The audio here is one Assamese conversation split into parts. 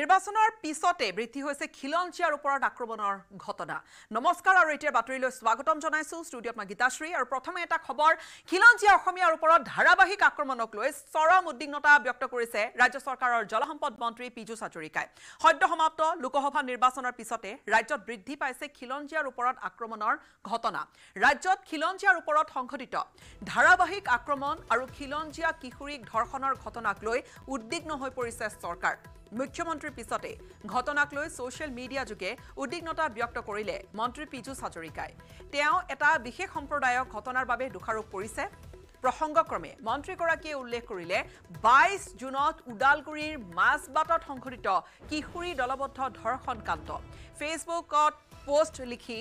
নিৰ্বাচনৰ পিছতে বৃদ্ধি হৈছে খিলঞ্জীয়াৰ ওপৰত আক্ৰমণৰ ঘটনা নমস্কাৰ আৰু এটাৰ বাতৰিলৈ স্বাগতম জানাইছো ষ্টুডিঅ'ত মই গীতাশ্ৰী আৰু প্ৰথমে এটা খবৰ খিলঞ্জীয়া অসমীয়াৰ ওপৰত ধাৰাবাহিক আক্ৰমণক লৈ চৰম উদ্বিগ্নতা ব্যক্ত কৰিছে ৰাজ্য চৰকাৰৰ জলসম্পদ মন্ত্ৰী পীযুষ হাজৰিকাই সদ্য সমাপ্ত লোকসভা নিৰ্বাচনৰ পিছতে ৰাজ্যত বৃদ্ধি পাইছে খিলঞ্জীয়াৰ ওপৰত আক্ৰমণৰ ঘটনা ৰাজ্যত খিলঞ্জীয়াৰ ওপৰত সংঘটিত ধাৰাবাহিক আক্ৰমণ আৰু খিলঞ্জীয়া কিশোৰীক ধৰ্ষণৰ ঘটনাক লৈ উদ্বিগ্ন হৈ পৰিছে চৰকাৰ মুখ্যমন্ত্ৰীৰ পিছতে ঘটনাক লৈ ছ'চিয়েল মিডিয়া যোগে উদ্বিগ্নতা ব্যক্ত কৰিলে মন্ত্ৰী পীযুষ হাজৰিকাই তেওঁ এটা বিশেষ সম্প্ৰদায়ক ঘটনাৰ বাবে দোষাৰোপ কৰিছে প্ৰসংগক্ৰমে মন্ত্ৰীগৰাকীয়ে উল্লেখ কৰিলে বাইছ জুনত ওদালগুৰিৰ মাজবাটত সংঘটিত কিশোৰী দলবদ্ধ ধৰ্ষণকাণ্ড ফেচবুকত পষ্ট লিখি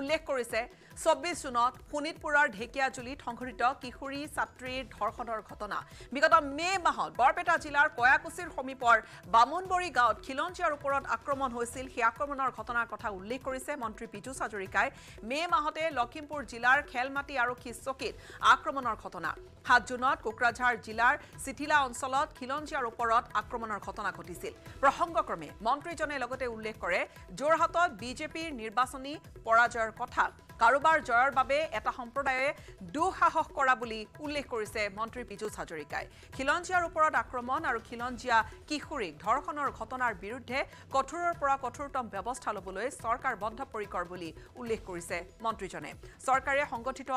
উল্লেখ কৰিছে চৌব্বিছ জুনত শোণিতপুৰৰ ঢেকীয়াজুলিত সংঘটিত কিশোৰী ছাত্ৰীৰ ধৰ্ষণৰ ঘটনা বিগত মে' মাহত বৰপেটা জিলাৰ কয়াকুছিৰ সমীপৰ বামুণবৰী গাঁৱত খিলঞ্জীয়াৰ ওপৰত আক্ৰমণ হৈছিল সেই আক্ৰমণৰ ঘটনাৰ কথা উল্লেখ কৰিছে মন্ত্ৰী পীযুষ হাজৰিকাই মে' মাহতে লখিমপুৰ জিলাৰ খেলমাটি আৰক্ষী চকীত আক্ৰমণৰ ঘটনা সাত জুনত কোকৰাঝাৰ জিলাৰ চিথিলা অঞ্চলত খিলঞ্জীয়াৰ ওপৰত আক্ৰমণৰ ঘটনা ঘটিছিল প্ৰসংগক্ৰমে মন্ত্ৰীজনে লগতে উল্লেখ কৰে যোৰহাটত বিজেপিৰ নিৰ্বাচনী পৰাজয়ৰ কথা কাৰোবাৰ এবাৰ জয়ৰ বাবে এটা সম্প্ৰদায়ে দুঃসাহস কৰা বুলি উল্লেখ কৰিছে মন্ত্ৰী পীযুষ হাজৰিকাই খিলঞ্জীয়াৰ ওপৰত আক্ৰমণ আৰু খিলঞ্জীয়া কিশোৰীক ধৰ্ষণৰ ঘটনাৰ বিৰুদ্ধে কঠোৰৰ পৰা কঠোৰতম ব্যৱস্থা ল'বলৈ চৰকাৰ পৰিকৰ বুলি উল্লেখ কৰিছে মন্ত্ৰীজনে চৰকাৰে সংগঠিত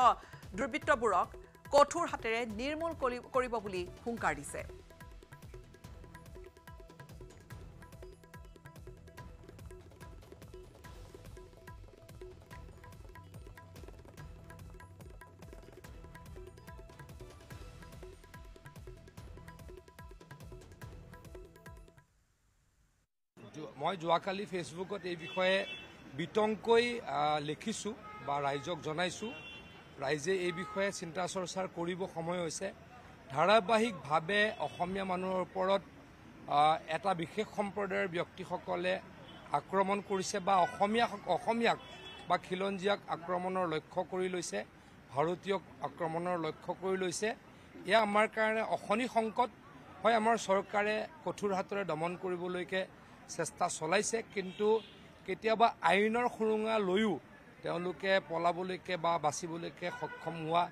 দুৰ্বৃত্তবোৰক কঠোৰ হাতেৰে নিৰ্মূল কৰিব বুলি হুংকাৰ দিছে মই যোৱাকালি ফেচবুকত এই বিষয়ে বিতংকৈ লিখিছোঁ বা ৰাইজক জনাইছোঁ ৰাইজে এই বিষয়ে চিন্তা চৰ্চাৰ কৰিব সময় হৈছে ধাৰাবাহিকভাৱে অসমীয়া মানুহৰ ওপৰত এটা বিশেষ সম্প্ৰদায়ৰ ব্যক্তিসকলে আক্ৰমণ কৰিছে বা অসমীয়া অসমীয়াক বা খিলঞ্জীয়াক আক্ৰমণৰ লক্ষ্য কৰি লৈছে ভাৰতীয়ক আক্ৰমণৰ লক্ষ্য কৰি লৈছে এয়া আমাৰ কাৰণে অশনি সংকট হয় আমাৰ চৰকাৰে কঠোৰ হাতেৰে দমন কৰিবলৈকে চেষ্টা চলাইছে কিন্তু কেতিয়াবা আইনৰ সুৰুঙা লৈও তেওঁলোকে পলাবলৈকে বা বাচিবলৈকে সক্ষম হোৱা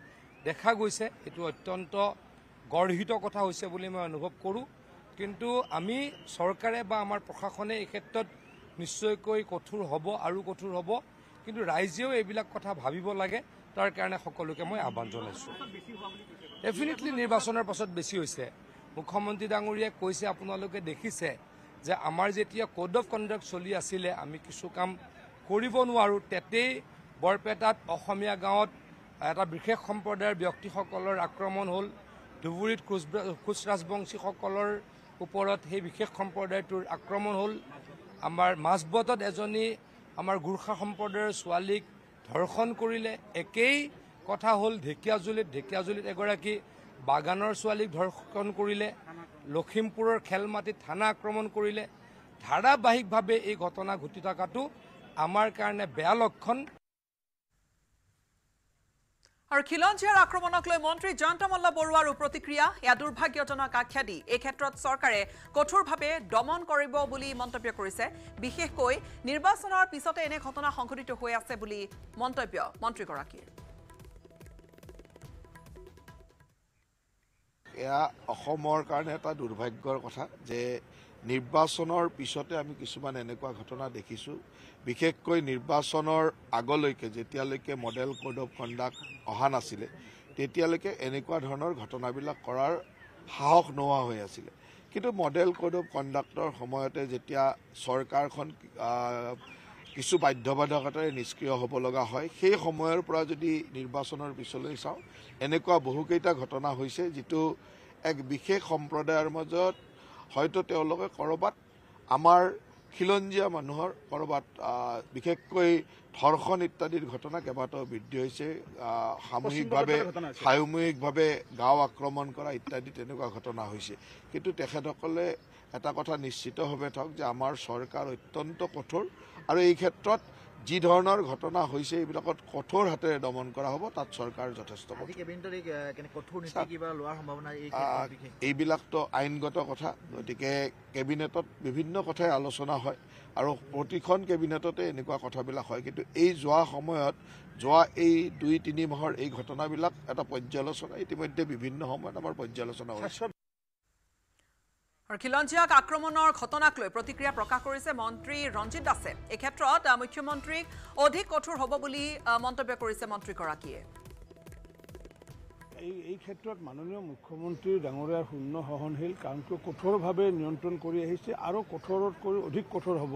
দেখা গৈছে এইটো অত্যন্ত গৰ্হিত কথা হৈছে বুলি মই অনুভৱ কৰোঁ কিন্তু আমি চৰকাৰে বা আমাৰ প্ৰশাসনে এই ক্ষেত্ৰত নিশ্চয়কৈ কঠোৰ হ'ব আৰু কঠোৰ হ'ব কিন্তু ৰাইজেও এইবিলাক কথা ভাবিব লাগে তাৰ কাৰণে সকলোকে মই আহ্বান জনাইছোঁ ডেফিনেটলি নিৰ্বাচনৰ পাছত বেছি হৈছে মুখ্যমন্ত্ৰী ডাঙৰীয়াই কৈছে আপোনালোকে দেখিছে যে আমাৰ যেতিয়া কোড অফ কণ্ডাক্ট চলি আছিলে আমি কিছু কাম কৰিব নোৱাৰোঁ তেতেই বৰপেটাত অসমীয়া গাঁৱত এটা বিশেষ সম্প্ৰদায়ৰ ব্যক্তিসকলৰ আক্ৰমণ হ'ল ধুবুৰীত কোচ কোচ ৰাজবংশীসকলৰ ওপৰত সেই বিশেষ সম্প্ৰদায়টোৰ আক্ৰমণ হ'ল আমাৰ মাজবটত এজনী আমাৰ গোৰ্খা সম্প্ৰদায়ৰ ছোৱালীক ধৰ্ষণ কৰিলে একেই কথা হ'ল ঢেকীয়াজুলিত ঢেকীয়াজুলিত এগৰাকী বাগানৰ ছোৱালীক ধৰ্ষণ কৰিলে লখিমপুৰৰ খেলমাটিত থানা আক্ৰমণ কৰিলে ধাৰাবাহিকভাৱে এই ঘটনা ঘটি থকাটো আমাৰ কাৰণে বেয়া লক্ষণ আৰু খিলঞ্জীয়াৰ আক্ৰমণক লৈ মন্ত্ৰী জয়ন্ত মল্ল বৰুৱাৰো প্ৰতিক্ৰিয়া এয়া দুৰ্ভাগ্যজনক আখ্যা দি এই ক্ষেত্ৰত চৰকাৰে কঠোৰভাৱে দমন কৰিব বুলি মন্তব্য কৰিছে বিশেষকৈ নিৰ্বাচনৰ পিছতে এনে ঘটনা সংঘটিত হৈ আছে বুলি মন্তব্য মন্ত্ৰীগৰাকীৰ এয়া অসমৰ কাৰণে এটা দুৰ্ভাগ্যৰ কথা যে নিৰ্বাচনৰ পিছতে আমি কিছুমান এনেকুৱা ঘটনা দেখিছোঁ বিশেষকৈ নিৰ্বাচনৰ আগলৈকে যেতিয়ালৈকে মডেল ক'ড অফ কণ্ডাক্ট অহা নাছিলে তেতিয়ালৈকে এনেকুৱা ধৰণৰ ঘটনাবিলাক কৰাৰ সাহস নোহোৱা হৈ আছিলে কিন্তু মডেল ক'ড অফ কণ্ডাক্টৰ সময়তে যেতিয়া চৰকাৰখন কিছু বাধ্যবাধকতাৰে নিষ্ক্ৰিয় হ'ব লগা হয় সেই সময়ৰ পৰা যদি নিৰ্বাচনৰ পিছলৈ চাওঁ এনেকুৱা বহুকেইটা ঘটনা হৈছে যিটো এক বিশেষ সম্প্ৰদায়ৰ মাজত হয়তো তেওঁলোকে ক'ৰবাত আমাৰ খিলঞ্জীয়া মানুহৰ ক'ৰবাত বিশেষকৈ ধৰ্ষণ ইত্যাদিৰ ঘটনা কেইবাটাও বৃদ্ধি হৈছে সামূহিকভাৱে সামূহিকভাৱে গাঁও আক্ৰমণ কৰা ইত্যাদি তেনেকুৱা ঘটনা হৈছে কিন্তু তেখেতসকলে এটা কথা নিশ্চিতভাৱে থওক যে আমাৰ চৰকাৰ অত্যন্ত কঠোৰ আৰু এই ক্ষেত্ৰত যি ধৰণৰ ঘটনা হৈছে এইবিলাকত কঠোৰ হাতেৰে দমন কৰা হ'ব তাত চৰকাৰ যথেষ্ট এইবিলাকতো আইনগত কথা গতিকে কেবিনেটত বিভিন্ন কথাই আলোচনা হয় আৰু প্ৰতিখন কেবিনেটতে এনেকুৱা কথাবিলাক হয় কিন্তু এই যোৱা সময়ত যোৱা এই দুই তিনি মাহৰ এই ঘটনাবিলাক এটা পৰ্যালোচনা ইতিমধ্যে বিভিন্ন সময়ত আমাৰ পৰ্যালোচনা হৈছে আৰু খিলঞ্জীয়াক আক্ৰমণৰ ঘটনাক লৈ প্ৰতিক্ৰিয়া প্ৰকাশ কৰিছে মন্ত্ৰী ৰঞ্জিত দাসে এই ক্ষেত্ৰত মুখ্যমন্ত্ৰীক অধিক কঠোৰ হ'ব বুলি মন্তব্য কৰিছে মন্ত্ৰীগৰাকীয়ে এই এই ক্ষেত্ৰত মাননীয় মুখ্যমন্ত্ৰী ডাঙৰীয়াৰ শূন্য সহনশীল কাৰণ কিয় কঠোৰভাৱে নিয়ন্ত্ৰণ কৰি আহিছে আৰু কঠোৰতকৈ অধিক কঠোৰ হ'ব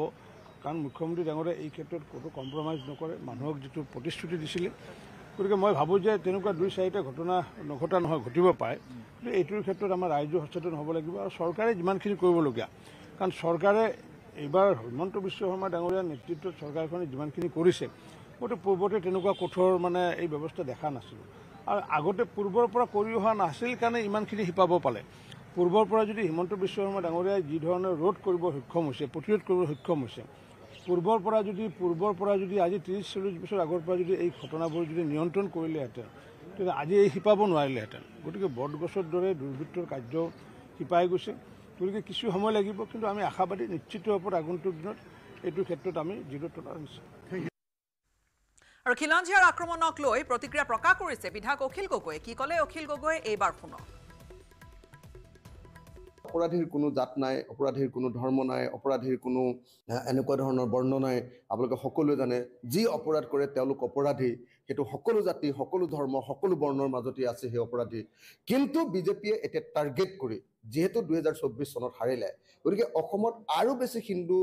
কাৰণ মুখ্যমন্ত্ৰী ডাঙৰীয়াই এই ক্ষেত্ৰত কোনো কম্প্ৰমাইজ নকৰে মানুহক যিটো প্ৰতিশ্ৰুতি দিছিলে গতিকে মই ভাবোঁ যে তেনেকুৱা দুই চাৰিটা ঘটনা নঘটা নহয় ঘটিব পাৰে কিন্তু এইটোৰ ক্ষেত্ৰত আমাৰ ৰাইজো সচেতন হ'ব লাগিব আৰু চৰকাৰে যিমানখিনি কৰিবলগীয়া কাৰণ চৰকাৰে এইবাৰ হিমন্ত বিশ্ব শৰ্মা ডাঙৰীয়া নেতৃত্বত চৰকাৰখনে যিমানখিনি কৰিছে গতিকে পূৰ্বতে তেনেকুৱা কঠোৰ মানে এই ব্যৱস্থা দেখা নাছিলোঁ আৰু আগতে পূৰ্বৰ পৰা কৰি অহা নাছিল কাৰণে ইমানখিনি শিপাব পালে পূৰ্বৰ পৰা যদি হিমন্ত বিশ্ব শৰ্মা ডাঙৰীয়াই যিধৰণে ৰোধ কৰিব সক্ষম হৈছে প্ৰতিৰোধ কৰিবলৈ সক্ষম হৈছে পূৰ্বৰ পৰা যদি পূৰ্বৰ পৰা যদি আজি ত্ৰিছ চল্লিছ বছৰ আগৰ পৰা যদি এই ঘটনাবোৰ যদি নিয়ন্ত্ৰণ কৰিলেহেঁতেন তেতিয়া আজি এই শিপাব নোৱাৰিলেহেঁতেন গতিকে বটগছৰ দৰে দুৰ্বৃত্তৰ কাৰ্য শিপাই গৈছে গতিকে কিছু সময় লাগিব কিন্তু আমি আশাবাদী নিশ্চিত ওপৰত আগন্তুক দিনত এইটো ক্ষেত্ৰত আমি দৃঢ়তা আনিছোঁ আৰু খিলঞ্জীয়াৰ আক্ৰমণক লৈ প্ৰতিক্ৰিয়া প্ৰকাশ কৰিছে বিধায়ক অখিল গগৈয়ে কি ক'লে অখিল গগৈয়ে এইবাৰ পুনৰ অপৰাধীৰ কোনো জাত নাই অপৰাধীৰ কোনো ধৰ্ম নাই অপৰাধীৰ কোনো এনেকুৱা ধৰণৰ বৰ্ণ নাই আপোনালোকে সকলোৱে জানে যি অপৰাধ কৰে তেওঁলোক অপৰাধী সেইটো সকলো জাতি সকলো ধৰ্ম সকলো বৰ্ণৰ মাজতে আছে সেই অপৰাধী কিন্তু বিজেপিয়ে এতিয়া টাৰ্গেট কৰি যিহেতু দুহেজাৰ চৌব্বিছ চনত হাৰিলে গতিকে অসমত আৰু বেছি হিন্দু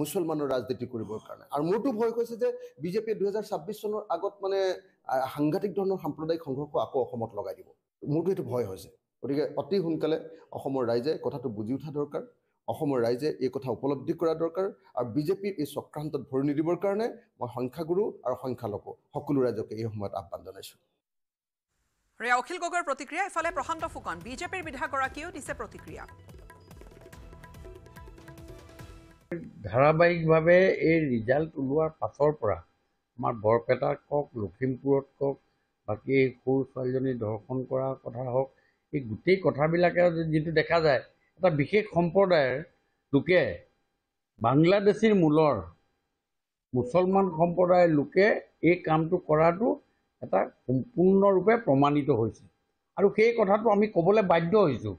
মুছলমানৰ ৰাজনীতি কৰিবৰ কাৰণে আৰু মোৰতো ভয় হৈছে যে বিজেপিয়ে দুহেজাৰ ছাব্বিছ চনৰ আগত মানে সাংঘাতিক ধৰণৰ সাম্প্ৰদায়িক সংঘৰ্ষ আকৌ অসমত লগাই দিব মোৰতো এইটো ভয় হৈছে গতিকে অতি সোনকালে অসমৰ ৰাইজে কথাটো বুজি উঠা দৰকাৰ অসমৰ ৰাইজে এই কথা উপলব্ধি কৰা দৰকাৰ আৰু বিজেপিৰ এই চক্ৰান্তত ভৰি নিদিবৰ কাৰণে মই সংখ্যাগুৰু আৰু সংখ্যালঘু সকলো ৰাইজকে এই সময়ত আহ্বান জনাইছোঁ অখিল গগৈৰ প্ৰতিক্ৰিয়া ইফালে প্ৰশান্ত ফুকন বিজেপিৰ বিধায়কগৰাকীয়েও দিছে প্ৰতিক্ৰিয়া ধাৰাবাহিকভাৱে এই ৰিজাল্ট ওলোৱাৰ পাছৰ পৰা আমাৰ বৰপেটাক কওক লখিমপুৰত কওক বাকী সৰু ছোৱালীজনী দৰ্শন কৰাৰ কথা হওক এই গোটেই কথাবিলাকে যিটো দেখা যায় এটা বিশেষ সম্প্ৰদায়ৰ লোকে বাংলাদেশীৰ মূলৰ মুছলমান সম্প্ৰদায়ৰ লোকে এই কামটো কৰাটো এটা সম্পূৰ্ণৰূপে প্ৰমাণিত হৈছে আৰু সেই কথাটো আমি ক'বলৈ বাধ্য হৈছোঁ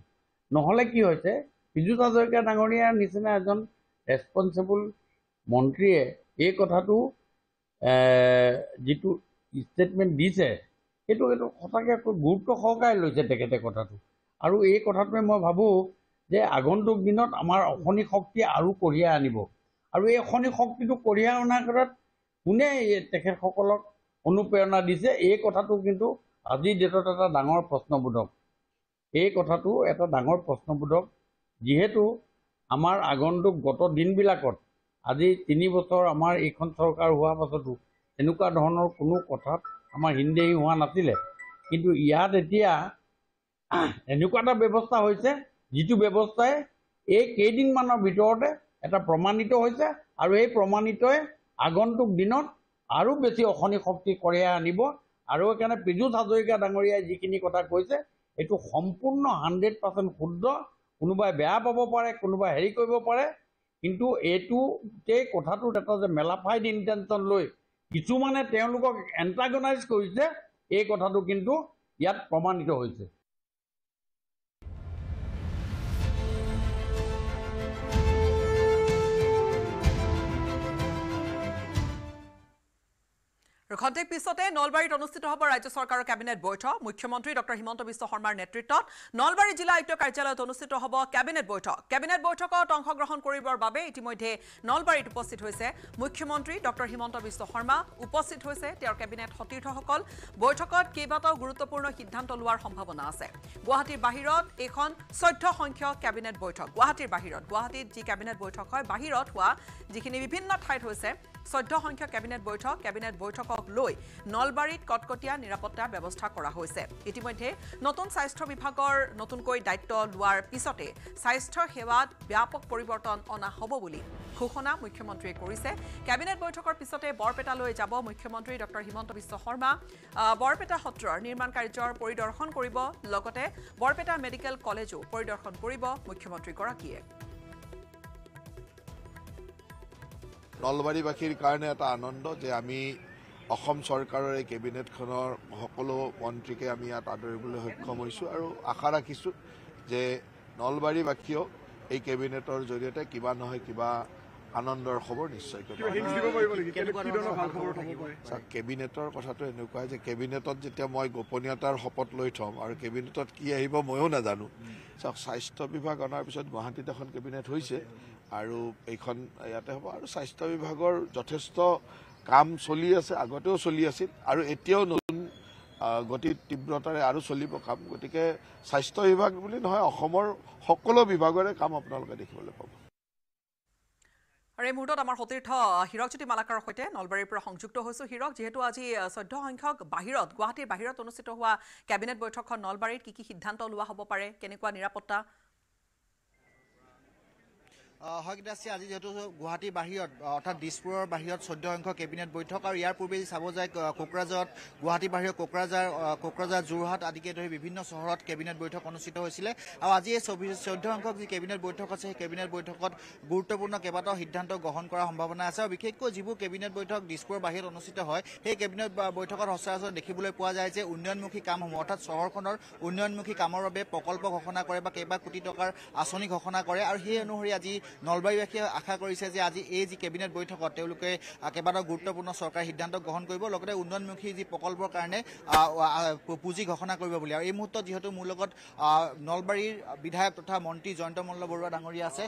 নহ'লে কি হৈছে পীযুষ হাজৰিকা ডাঙৰীয়াৰ নিচিনা এজন ৰেছপনচিবল মন্ত্ৰীয়ে এই কথাটো যিটো ষ্টেটমেণ্ট দিছে সেইটো এইটো সঁচাকৈ গুৰুত্ব সহকাৰে লৈছে তেখেতে কথাটো আৰু এই কথাটোৱে মই ভাবোঁ যে আগন্তুক দিনত আমাৰ অশনি শক্তি আৰু কঢ়িয়াই আনিব আৰু এই অশনি শক্তিটো কঢ়িয়াই অনাৰ ক্ষেত্ৰত কোনে তেখেতসকলক অনুপ্ৰেৰণা দিছে এই কথাটো কিন্তু আজিৰ ডেটত এটা ডাঙৰ প্ৰশ্নবোধক এই কথাটো এটা ডাঙৰ প্ৰশ্নবোধক যিহেতু আমাৰ আগন্তুক গত দিনবিলাকত আজি তিনি বছৰ আমাৰ এইখন চৰকাৰ হোৱাৰ পাছতো এনেকুৱা ধৰণৰ কোনো কথাত আমাৰ হিন্দী হোৱা নাছিলে কিন্তু ইয়াত এতিয়া এনেকুৱা এটা ব্যৱস্থা হৈছে যিটো ব্যৱস্থাই এই কেইদিনমানৰ ভিতৰতে এটা প্ৰমাণিত হৈছে আৰু এই প্ৰমাণিতই আগন্তুক দিনত আৰু বেছি অশনি শক্তি কঢ়িয়াই আনিব আৰু সেইকাৰণে পীযুষ হাজৰিকা ডাঙৰীয়াই যিখিনি কথা কৈছে এইটো সম্পূৰ্ণ হাণ্ড্ৰেড পাৰ্চেণ্ট শুদ্ধ কোনোবাই বেয়া পাব পাৰে কোনোবাই হেৰি কৰিব পাৰে কিন্তু এইটোতেই কথাটোত এটা যে মেলাফাইড ইণ্টেনশ্যন লৈ কিছুমানে তেওঁলোকক এণ্টাগনাইজ কৰিছে এই কথাটো কিন্তু ইয়াত প্ৰমাণিত হৈছে দুঘণ্টাৰ পিছতে নলবাৰীত অনুষ্ঠিত হ'ব ৰাজ্য চৰকাৰৰ কেবিনেট বৈঠক মুখ্যমন্ত্ৰী ডক্টৰ হিমন্ত বিশ্ব শৰ্মাৰ নেতৃত্বত নলবাৰী জিলা আয়ুক্ত কাৰ্যালয়ত অনুষ্ঠিত হ'ব কেবিনেট বৈঠক কেবিনেট বৈঠকত অংশগ্ৰহণ কৰিবৰ বাবে ইতিমধ্যে নলবাৰীত উপস্থিত হৈছে মুখ্যমন্ত্ৰী ডক্টৰ হিমন্ত বিশ্ব শৰ্মা উপস্থিত হৈছে তেওঁৰ কেবিনেট সতীৰ্থসকল বৈঠকত কেইবাটাও গুৰুত্বপূৰ্ণ সিদ্ধান্ত লোৱাৰ সম্ভাৱনা আছে গুৱাহাটীৰ বাহিৰত এইখন চৈধ্য সংখ্যক কেবিনেট বৈঠক গুৱাহাটীৰ বাহিৰত গুৱাহাটীত যি কেবিনেট বৈঠক হয় বাহিৰত হোৱা যিখিনি বিভিন্ন ঠাইত হৈছে চৈধ্য সংখ্যক কেবিনেট বৈঠক কেবিনেট বৈঠকক লৈ নলবাৰীত কটকটীয়া নিৰাপত্তা ব্যৱস্থা কৰা হৈছে ইতিমধ্যে নতুন স্বাস্থ্য বিভাগৰ নতুনকৈ দায়িত্ব লোৱাৰ পিছতে স্বাস্থ্য সেৱাত ব্যাপক পৰিৱৰ্তন অনা হ'ব বুলি ঘোষণা মুখ্যমন্ত্ৰীয়ে কৰিছে কেবিনেট বৈঠকৰ পিছতে বৰপেটালৈ যাব মুখ্যমন্ত্ৰী ডঃ হিমন্ত বিশ্ব শৰ্মা বৰপেটা সত্ৰৰ নিৰ্মাণ কাৰ্যৰ পৰিদৰ্শন কৰিব লগতে বৰপেটা মেডিকেল কলেজো পৰিদৰ্শন কৰিব মুখ্যমন্ত্ৰীগৰাকীয়ে নলবাৰীবাসীৰ কাৰণে এটা আনন্দ যে আমি অসম চৰকাৰৰ এই কেবিনেটখনৰ সকলো মন্ত্ৰীকে আমি ইয়াত আদৰিবলৈ সক্ষম হৈছোঁ আৰু আশা ৰাখিছোঁ যে নলবাৰীবাসীয়েও এই কেবিনেটৰ জৰিয়তে কিবা নহয় কিবা আনন্দৰ খবৰ নিশ্চয়কৈ কেবিনেটৰ কথাটো এনেকুৱা যে কেবিনেটত যেতিয়া মই গোপনীয়তাৰ শপত লৈ থ'ম আৰু কেবিনেটত কি আহিব ময়ো নাজানো চাওক স্বাস্থ্য বিভাগ অনাৰ পিছত গুৱাহাটীত এখন কেবিনেট হৈছে আৰু এইখন ইয়াতে হ'ব আৰু স্বাস্থ্য বিভাগৰ যথেষ্ট কাম চলি আছে আগতেও চলি আছিল আৰু এতিয়াও নতুন গতি তীব্ৰতাৰে আৰু চলিব কাম গতিকে স্বাস্থ্য বিভাগ বুলি নহয় অসমৰ সকলো বিভাগৰে কাম আপোনালোকে দেখিবলৈ পাব আৰু এই মুহূৰ্তত আমাৰ সতীৰ্থ হীৰকজ্যোতি মালাকাৰ সৈতে নলবাৰীৰ পৰা সংযুক্ত হৈছোঁ হীৰক যিহেতু আজি চৈধ্য সংখ্যক বাহিৰত গুৱাহাটীৰ বাহিৰত অনুষ্ঠিত হোৱা কেবিনেট বৈঠকখন নলবাৰীত কি কি সিদ্ধান্ত লোৱা হ'ব পাৰে কেনেকুৱা নিৰাপত্তা হকদাসে আজি যেহেতু গুৱাহাটী বাহিৰত অৰ্থাৎ দিছপুৰৰ বাহিৰত চৈধ্য সংখ্যক কেবিনেট বৈঠক আৰু ইয়াৰ পূৰ্বে যদি চাব যায় কোকৰাঝাৰত গুৱাহাটী বাহিৰৰ কোকৰাঝাৰ কোকৰাঝাৰ যোৰহাট আদিকে ধৰি বিভিন্ন চহৰত কেবিনেট বৈঠক অনুষ্ঠিত হৈছিলে আৰু আজি এই চৈধ্য সংখ্যক যি কেবিনেট বৈঠক আছে সেই কেবিনেট বৈঠকত গুৰুত্বপূৰ্ণ কেইবাটাও সিদ্ধান্ত গ্ৰহণ কৰাৰ সম্ভাৱনা আছে আৰু বিশেষকৈ যিবোৰ কেবিনেট বৈঠক দিছপুৰৰ বাহিৰত অনুষ্ঠিত হয় সেই কেবিনেট বৈঠকত সচৰাচৰ দেখিবলৈ পোৱা যায় যে উন্নয়নমুখী কামসমূহ অৰ্থাৎ চহৰখনৰ উন্নয়নমুখী কামৰ বাবে প্ৰকল্প ঘোষণা কৰে বা কেইবা কোটি টকাৰ আঁচনি ঘোষণা কৰে আৰু সেই অনুসৰি আজি নলবাৰীবাসীয়ে আশা কৰিছে যে আজি এই যি কেবিনেট বৈঠকত তেওঁলোকে কেইবাটাও গুৰুত্বপূৰ্ণ চৰকাৰী সিদ্ধান্ত গ্ৰহণ কৰিব লগতে উন্নয়নমুখী যি প্ৰকল্পৰ কাৰণে পুঁজি ঘোষণা কৰিব বুলি আৰু এই মুহূৰ্তত যিহেতু মোৰ লগত নলবাৰীৰ বিধায়ক তথা মন্ত্ৰী জয়ন্ত মল্ল বৰুৱা ডাঙৰীয়া আছে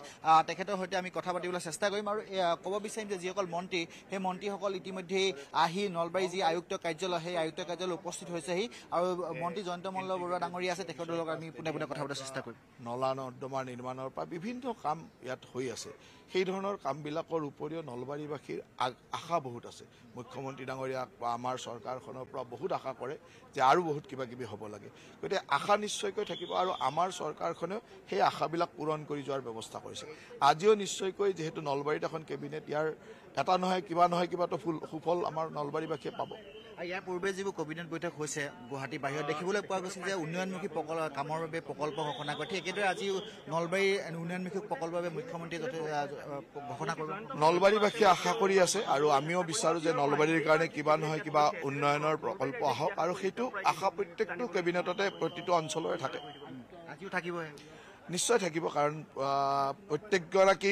তেখেতৰ সৈতে আমি কথা পাতিবলৈ চেষ্টা কৰিম আৰু ক'ব বিচাৰিম যে যিসকল মন্ত্ৰী সেই মন্ত্ৰীসকল ইতিমধ্যেই আহি নলবাৰী যি আয়ুক্ত কাৰ্যালয় সেই আয়ুক্ত কাৰ্যালয়ত উপস্থিত হৈছেহি আৰু মন্ত্ৰী জয়ন্ত মল্ল বৰুৱা ডাঙৰীয়া আছে তেখেতৰ লগত আমি পোনে পোনে কথা পাতিবলৈ চেষ্টা কৰিম নলা নৰ্দমা নিৰ্মাণৰ পৰা বিভিন্ন কাম ইয়াত হৈ আছে সেই ধৰণৰ কামবিলাকৰ উপৰিও নলবাৰীবাসীৰ আশা বহুত আছে মুখ্যমন্ত্ৰী ডাঙৰীয়াক বা আমাৰ চৰকাৰখনৰ পৰা বহুত আশা কৰে যে আৰু বহুত কিবা কিবি হ'ব লাগে গতিকে আশা নিশ্চয়কৈ থাকিব আৰু আমাৰ চৰকাৰখনেও সেই আশাবিলাক পূৰণ কৰি যোৱাৰ ব্যৱস্থা কৰিছে আজিও নিশ্চয়কৈ যিহেতু নলবাৰীত এখন কেবিনেট ইয়াৰ এটা নহয় কিবা নহয় কিবাটো ফুল সুফল আমাৰ নলবাৰীবাসীয়ে পাব ইয়াৰ পূৰ্বে যিবোৰ কেবিনেট বৈঠক হৈছে গুৱাহাটী বাহিৰত দেখিবলৈ পোৱা গৈছে যে উন্নয়নমুখী প্ৰকল্প কামৰ বাবে প্ৰকল্প ঘোষণা কৰে ঠিক একেদৰে আজি নলবাৰীৰ উন্নয়নমুখী প্ৰকল্পৰ বাবে মুখ্যমন্ত্ৰীয়ে ঘোষণা কৰিব নলবাৰীবাসীয়ে আশা কৰি আছে আৰু আমিও বিচাৰোঁ যে নলবাৰীৰ কাৰণে কিবা নহয় কিবা উন্নয়নৰ প্ৰকল্প আহক আৰু সেইটো আশা প্ৰত্যেকটো কেবিনেটতে প্ৰতিটো অঞ্চলৰে থাকে আজিও থাকিবহে নিশ্চয় থাকিব কাৰণ প্ৰত্যেকগৰাকী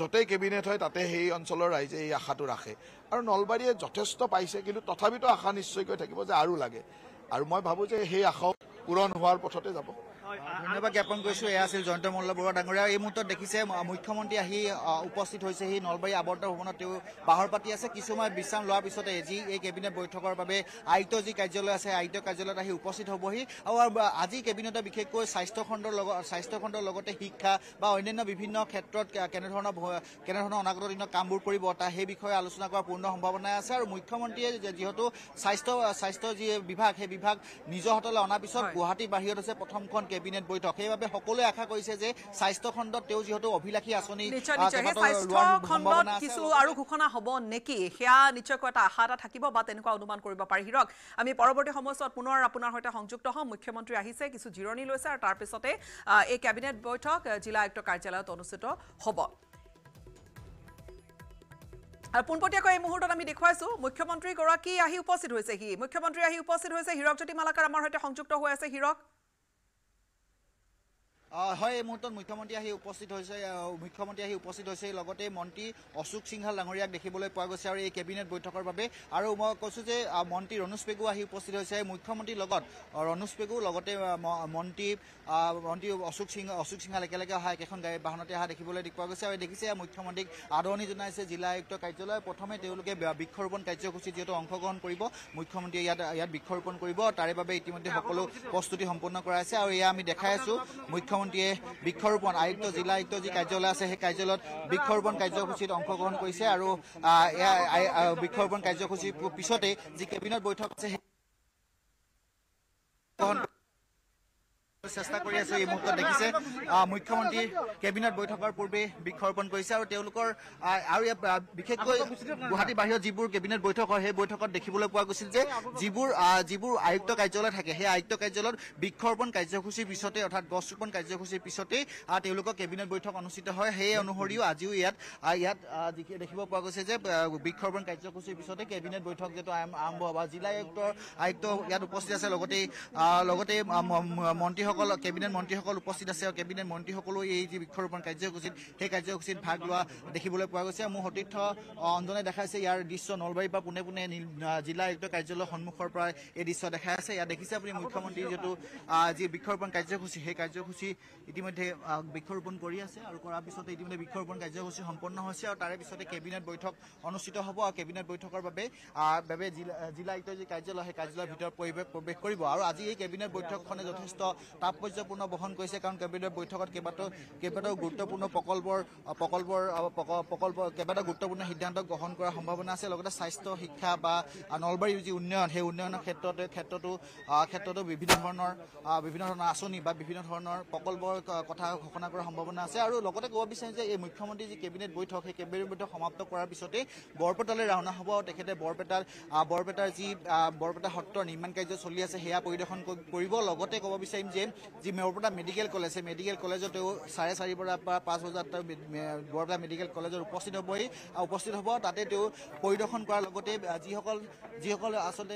য'তেই কেবিনেট হয় তাতে সেই অঞ্চলৰ ৰাইজে এই আশাটো ৰাখে আৰু নলবাৰীয়ে যথেষ্ট পাইছে কিন্তু তথাপিতো আশা নিশ্চয়কৈ থাকিব যে আৰু লাগে আৰু মই ভাবোঁ যে সেই আশা পূৰণ হোৱাৰ পথতে যাব ধন্যবাদ জ্ঞাপন কৰিছোঁ এয়া আছিল জয়ন্ত মল্ল বৰুৱা ডাঙৰীয়া এই মুহূৰ্তত দেখিছে মুখ্যমন্ত্ৰী আহি উপস্থিত হৈছে সেই নলবাৰী আৱৰ্ত ভৱনত তেওঁ বাহৰ পাতি আছে কিছুমান বিশ্ৰাম লোৱাৰ পিছতে যি এই কেবিনেট বৈঠকৰ বাবে আয়ুক্ত যি কাৰ্যালয় আছে আয়ুক্ত কাৰ্যালয়ত আহি উপস্থিত হ'বহি আৰু আজি কেবিনেটে বিশেষকৈ স্বাস্থ্য খণ্ডৰ লগত স্বাস্থ্য খণ্ডৰ লগতে শিক্ষা বা অন্যান্য বিভিন্ন ক্ষেত্ৰত কেনেধৰণৰ কেনেধৰণৰ অনাগত দিনত কামবোৰ কৰিব তাৰ সেই বিষয়ে আলোচনা কৰাৰ পূৰ্ণ সম্ভাৱনাই আছে আৰু মুখ্যমন্ত্ৰীয়ে যিহেতু স্বাস্থ্য স্বাস্থ্য যি বিভাগ সেই বিভাগ নিজৰ হাতলৈ অনাৰ পিছত গুৱাহাটী বাহিৰত হৈছে প্ৰথমখন কেবিনেট বৈঠক সেইবাবে সকলোৱে আশা কৰিছে যে স্বাস্থ্য খণ্ডত তেওঁ যিহেতু অভিলাষী আঁচনি কিছু আৰু ঘোষণা হ'ব নেকি সেয়া নিশ্চয়কৈ এটা আশা এটা থাকিব বা তেনেকুৱা অনুমান কৰিব পাৰি হিৰক আমি পৰৱৰ্তী সময়ছোৱাত পুনৰ আপোনাৰ সৈতে সংযুক্ত হ'ম মুখ্যমন্ত্ৰী আহিছে কিছু জিৰণি লৈছে আৰু তাৰপিছতে এই কেবিনেট বৈঠক জিলা আয়ুক্ত কাৰ্যালয়ত অনুষ্ঠিত হ'ব আৰু পোনপটীয়াকৈ এই মুহূৰ্তত আমি দেখুৱাইছোঁ মুখ্যমন্ত্ৰীগৰাকী আহি উপস্থিত হৈছে সি মুখ্যমন্ত্ৰী আহি উপস্থিত হৈছে জ্যোতি মালাকাৰ আমাৰ সৈতে সংযুক্ত হৈ আছে হীৰক হয় এই মুহূৰ্তত মুখ্যমন্ত্ৰী আহি উপস্থিত হৈছে মুখ্যমন্ত্ৰী আহি উপস্থিত হৈছে লগতে মন্ত্ৰী অশোক সিংহাল ডাঙৰীয়াক দেখিবলৈ পোৱা গৈছে আৰু এই কেবিনেট বৈঠকৰ বাবে আৰু মই কৈছোঁ যে মন্ত্ৰী ৰণোজ পেগু আহি উপস্থিত হৈছে মুখ্যমন্ত্ৰীৰ লগত ৰণোজ পেগু লগতে মন্ত্ৰী মন্ত্ৰী অশোক সিংহ অশোক সিংহাল একেলগে অহা একেখন গাড়ী বাহনতে অহা দেখিবলৈ পোৱা গৈছে আৰু দেখিছে মুখ্যমন্ত্ৰীক আদৰণি জনাইছে জিলা আয়ুক্ত কাৰ্যালয় প্ৰথমে তেওঁলোকে বৃক্ষৰোপণ কাৰ্যসূচীত যিহেতু অংশগ্ৰহণ কৰিব মুখ্যমন্ত্ৰীয়ে ইয়াত ইয়াত বৃক্ষৰোপণ কৰিব তাৰে বাবে ইতিমধ্যে সকলো প্ৰস্তুতি সম্পূৰ্ণ কৰাইছে আৰু এয়া আমি দেখাই আছো মুখ্য মুখ্যমন্ত্ৰীয়ে বৃক্ষৰোপণ আয়ুক্ত জিলা আয়ুক্ত যি কাৰ্যালয় আছে সেই কাৰ্যালয়ত বৃক্ষৰোপণ কাৰ্যসূচীত অংশগ্ৰহণ কৰিছে আৰু বৃক্ষৰোপণ কাৰ্যসূচীৰ পিছতেই যি কেবিনেট বৈঠক আছে চেষ্টা কৰি আছে এই মুহূৰ্তত দেখিছে মুখ্যমন্ত্ৰীৰ কেবিনেট বৈঠকৰ পূৰ্বে বৃক্ষ ৰোপণ কৰিছে আৰু তেওঁলোকৰ আৰু বিশেষকৈ গুৱাহাটী বাহিৰত যিবোৰ কেবিনেট বৈঠক হয় সেই বৈঠকত দেখিবলৈ পোৱা গৈছিল যে যিবোৰ যিবোৰ আয়ুক্ত কাৰ্যালয় থাকে সেই আয়ুক্ত কাৰ্যালয়ত বৃক্ষ ৰোপণ কাৰ্যসূচীৰ পিছতে অৰ্থাৎ গছ ৰোপণ কাৰ্যসূচীৰ পিছতেই তেওঁলোকৰ কেবিনেট বৈঠক অনুষ্ঠিত হয় সেই অনুসৰিও আজিও ইয়াত ইয়াত দেখিব পোৱা গৈছে যে বৃক্ষ ৰোপণ কাৰ্যসূচীৰ পিছতে কেবিনেট বৈঠক যিহেতু আৰম্ভ হ'ব জিলা আয়ুক্ত আয়ুক্ত ইয়াত উপস্থিত আছে লগতে লগতে মন্ত্ৰী মন্ত্ৰীসকল কেবিনেট মন্ত্ৰীসকল উপস্থিত আছে আৰু কেবিনেট মন্ত্ৰীসকলেও এই যি বৃক্ষৰোপণ কাৰ্যসূচীত সেই কাৰ্যসূচীত ভাগ লোৱা দেখিবলৈ পোৱা গৈছে মোৰ সতীৰ্থ অঞ্জনে দেখাইছে ইয়াৰ দৃশ্য নলবাৰীৰ পৰা পোনে পোনে জিলা আয়ুক্ত কাৰ্যালয়ৰ সন্মুখৰ পৰা এই দৃশ্য দেখাই আছে ইয়াত দেখিছে আপুনি মুখ্যমন্ত্ৰীৰ যিটো যি বৃক্ষৰোপণ কাৰ্যসূচী সেই কাৰ্যসূচী ইতিমধ্যে বৃক্ষৰোপণ কৰি আছে আৰু কৰাৰ পিছতে ইতিমধ্যে বৃক্ষৰোপণ কাৰ্যসূচী সম্পন্ন হৈছে আৰু তাৰে পিছতে কেবিনেট বৈঠক অনুষ্ঠিত হ'ব আৰু কেবিনেট বৈঠকৰ বাবে বাবে জিলা আয়ুক্তৰ যি কাৰ্যালয় সেই কাৰ্যালয়ৰ ভিতৰত পৰিৱেশ প্ৰৱেশ কৰিব আৰু আজি এই কেবিনেট বৈঠকখনে যথেষ্ট তাৎপৰ্যপূৰ্ণ বহন কৰিছে কাৰণ কেবিনেট বৈঠকত কেইবাটাও কেইবাটাও গুৰুত্বপূৰ্ণ প্ৰকল্পৰ প্ৰকল্পৰ প্ৰকল্প কেইবাটাও গুৰুত্বপূৰ্ণ সিদ্ধান্ত গ্ৰহণ কৰাৰ সম্ভাৱনা আছে লগতে স্বাস্থ্য শিক্ষা বা নলবাৰীৰ যি উন্নয়ন সেই উন্নয়নৰ ক্ষেত্ৰতে ক্ষেত্ৰতো ক্ষেত্ৰতো বিভিন্ন ধৰণৰ বিভিন্ন ধৰণৰ আঁচনি বা বিভিন্ন ধৰণৰ প্ৰকল্পৰ কথা ঘোষণা কৰাৰ সম্ভাৱনা আছে আৰু লগতে ক'ব বিচাৰিম যে এই মুখ্যমন্ত্ৰীৰ যি কেবিনেট বৈঠক সেই কেবিনেট বৈঠক সমাপ্ত কৰাৰ পিছতেই বৰপেটালৈ ৰাওনা হ'ব আৰু তেখেতে বৰপেটাত বৰপেটাৰ যি বৰপেটা সত্ৰৰ নিৰ্মাণ কাৰ্য চলি আছে সেয়া পৰিদৰ্শন কৰিব লগতে ক'ব বিচাৰিম যে যি বৰপেটা মেডিকেল কলেজ সেই মেডিকেল কলেজত তেওঁ চাৰে চাৰিৰ পৰা বা পাঁচ বজাত তেওঁ বৰপেটা মেডিকেল কলেজত উপস্থিত হ'বহি উপস্থিত হ'ব তাতে তেওঁ পৰিদৰ্শন কৰাৰ লগতে যিসকল যিসকল আচলতে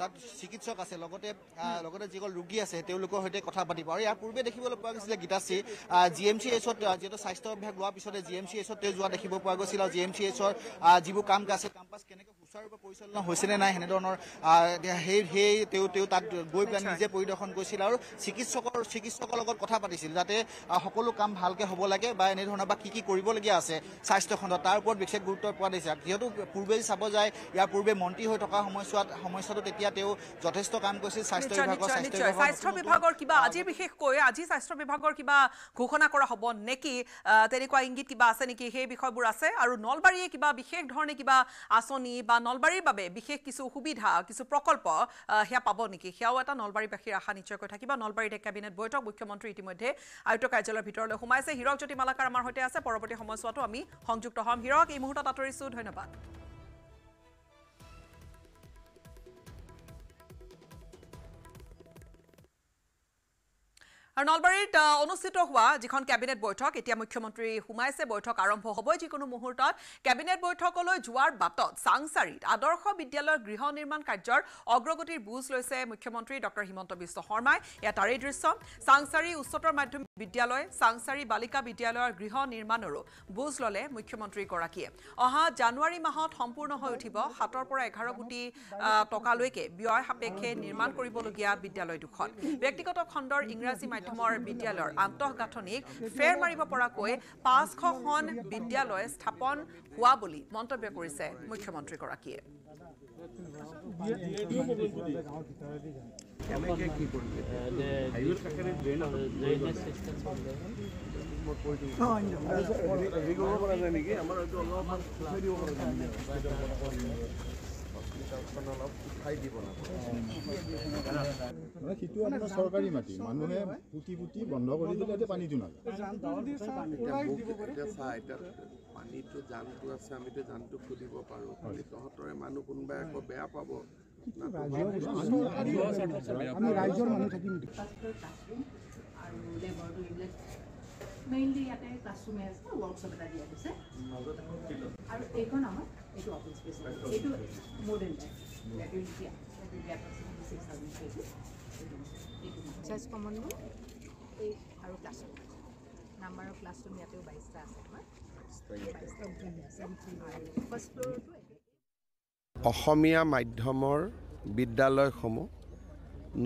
তাত চিকিৎসক আছে লগতে লগতে যিসকল ৰোগী আছে তেওঁলোকৰ সৈতে কথা পাতিব আৰু ইয়াৰ পূৰ্বে দেখিবলৈ পোৱা গৈছিলে গীতাশ্ৰী জি এম চি এইচত যিহেতু স্বাস্থ্য অভ্যাস লোৱাৰ পিছতে জি এম চি এইচত তেওঁ যোৱা দেখিব পোৱা গৈছিল আৰু জি এম চি এইচৰ যিবোৰ কাম আছে কাম কাজ কেনেকৈ হৈছেনে নাই সেনেধৰণৰ সেই সেই তেওঁ তেওঁ তাত গৈ পেলাই নিজে পৰিদৰ্শন কৰিছিল আৰু চিকিৎসকৰ চিকিৎসকৰ লগত কথা পাতিছিল যাতে সকলো কাম ভালকৈ হ'ব লাগে বা এনেধৰণৰ বা কি কি কৰিবলগীয়া আছে স্বাস্থ্যখণ্ডত তাৰ ওপৰত বিশেষ গুৰুত্ব পোৱা দিছে যিহেতু পূৰ্বে চাব যায় ইয়াৰ পূৰ্বে মন্ত্ৰী হৈ থকা সময়ছোৱাত সময়ছোৱাতো তেতিয়া তেওঁ যথেষ্ট কাম কৰিছিল স্বাস্থ্য বিভাগৰ স্বাস্থ্য বিভাগৰ কিবা আজি বিশেষকৈ আজি স্বাস্থ্য বিভাগৰ কিবা ঘোষণা কৰা হ'ব নেকি তেনেকুৱা ইংগিত কিবা আছে নেকি সেই বিষয়বোৰ আছে আৰু নলবাৰীয়ে কিবা বিশেষ ধৰণে কিবা আঁচনি বা নলবাৰীৰ বাবে বিশেষ কিছু সুবিধা কিছু প্ৰকল্প সেয়া পাব নেকি সেয়াও এটা নলবাৰীবাসীৰ আশা নিশ্চয়কৈ থাকিব নলবাৰীত এক কেবিনেট বৈঠক মুখ্যমন্ত্ৰী ইতিমধ্যে আয়ুক্ত কাৰ্যালয়ৰ ভিতৰলৈ সোমাইছে হীৰক জ্যোতি মালাকাৰ আমাৰ সৈতে আছে পৰৱৰ্তী সময়ছোৱাতো আমি সংযুক্ত হ'ম হীৰক এই মুহূৰ্তত আঁতৰিছোঁ ধন্যবাদ আৰু নলবাৰীত অনুষ্ঠিত হোৱা যিখন কেবিনেট বৈঠক এতিয়া মুখ্যমন্ত্ৰী সোমাইছে বৈঠক আৰম্ভ হ'বই যিকোনো মুহূৰ্তত কেবিনেট বৈঠকলৈ যোৱাৰ বাটত চাংচাৰীত আদৰ্শ বিদ্যালয়ৰ গৃহ নিৰ্মাণ কাৰ্যৰ অগ্ৰগতিৰ বুজ লৈছে মুখ্যমন্ত্ৰী ডঃ হিমন্ত বিশ্ব শৰ্মাই এয়া তাৰেই দৃশ্য চাংচাৰী উচ্চতৰ মাধ্যমিক বিদ্যালয় চাংচাৰী বালিকা বিদ্যালয়ৰ গৃহ নিৰ্মাণৰো বুজ ল'লে মুখ্যমন্ত্ৰীগৰাকীয়ে অহা জানুৱাৰী মাহত সম্পূৰ্ণ হৈ উঠিব সাতৰ পৰা এঘাৰ কোটি টকালৈকে ব্যয় সাপেক্ষে নিৰ্মাণ কৰিবলগীয়া বিদ্যালয় দুখন ব্যক্তিগত খণ্ডৰ ইংৰাজী মাধ্যমৰ বিদ্যালয়ৰ আন্তঃগাঁথনিক ফেৰ মাৰিব পৰাকৈ পাঁচশখন বিদ্যালয় স্থাপন হোৱা বুলি মন্তব্য কৰিছে মুখ্যমন্ত্ৰীগৰাকীয়ে পানীটো নালাগে জানটো আছে আমিতো জানটো খুলিব পাৰোঁ তহঁতৰে মানুহ কোনোবাই আকৌ বেয়া পাব কিবা ৰাইজৰ আমি আমি ৰাইজৰ মানুহ থাকিম আৰু মেইনলি ইয়াতে ক্লাছৰুমে আছে ৱৰ্কশ্বপ এটা দিয়া গৈছে আৰু এইখন আমাৰ এইটো অফিচ স্পেচ এইটো মডেল চাইজ কমন ৰুম এই আৰু ক্লাছৰুম নাম্বাৰ অফ ক্লাছৰুম ইয়াতেও বাইছটা আছে আমাৰ বাইছটা আছে ফাৰ্ষ্ট ফ্ল'ৰটো অসমীয়া মাধ্যমৰ বিদ্যালয়সমূহ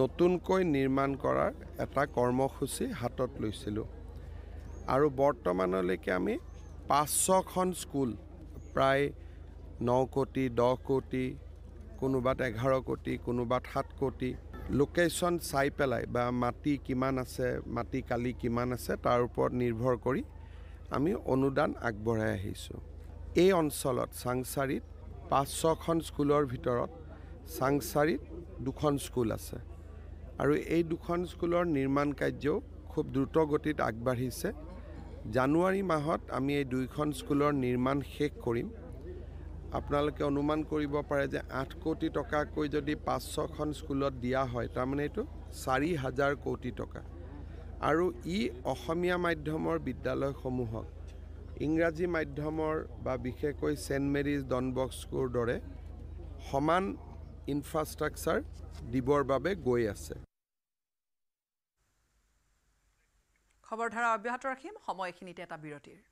নতুনকৈ নিৰ্মাণ কৰাৰ এটা কৰ্মসূচী হাতত লৈছিলোঁ আৰু বৰ্তমানলৈকে আমি পাঁচশখন স্কুল প্ৰায় ন কোটি দহ কোটি কোনোবাত এঘাৰ কোটি কোনোবাত সাত কোটি লোকেশ্যন চাই পেলাই বা মাটি কিমান আছে মাটি কালি কিমান আছে তাৰ ওপৰত নিৰ্ভৰ কৰি আমি অনুদান আগবঢ়াই আহিছোঁ এই অঞ্চলত চাংচাৰীত পাঁচ ছখন স্কুলৰ ভিতৰত চাংচাৰীত দুখন স্কুল আছে আৰু এই দুখন স্কুলৰ নিৰ্মাণ কাৰ্যও খুব দ্ৰুতগতিত আগবাঢ়িছে জানুৱাৰী মাহত আমি এই দুইখন স্কুলৰ নিৰ্মাণ শেষ কৰিম আপোনালোকে অনুমান কৰিব পাৰে যে আঠ কোটি টকাকৈ যদি পাঁচ ছখন স্কুলত দিয়া হয় তাৰমানে এইটো চাৰি হাজাৰ কোটি টকা আৰু ই অসমীয়া মাধ্যমৰ বিদ্যালয়সমূহক ইংৰাজী মাধ্যমৰ বা বিশেষকৈ ছেণ্ট মেৰিজ ডনবক্সকোৰ দৰে সমান ইনফ্ৰাষ্ট্ৰাকচাৰ দিবৰ বাবে গৈ আছে খবৰ ধাৰা অব্যাহত ৰাখিম সময়খিনিতে এটা বিৰতিৰ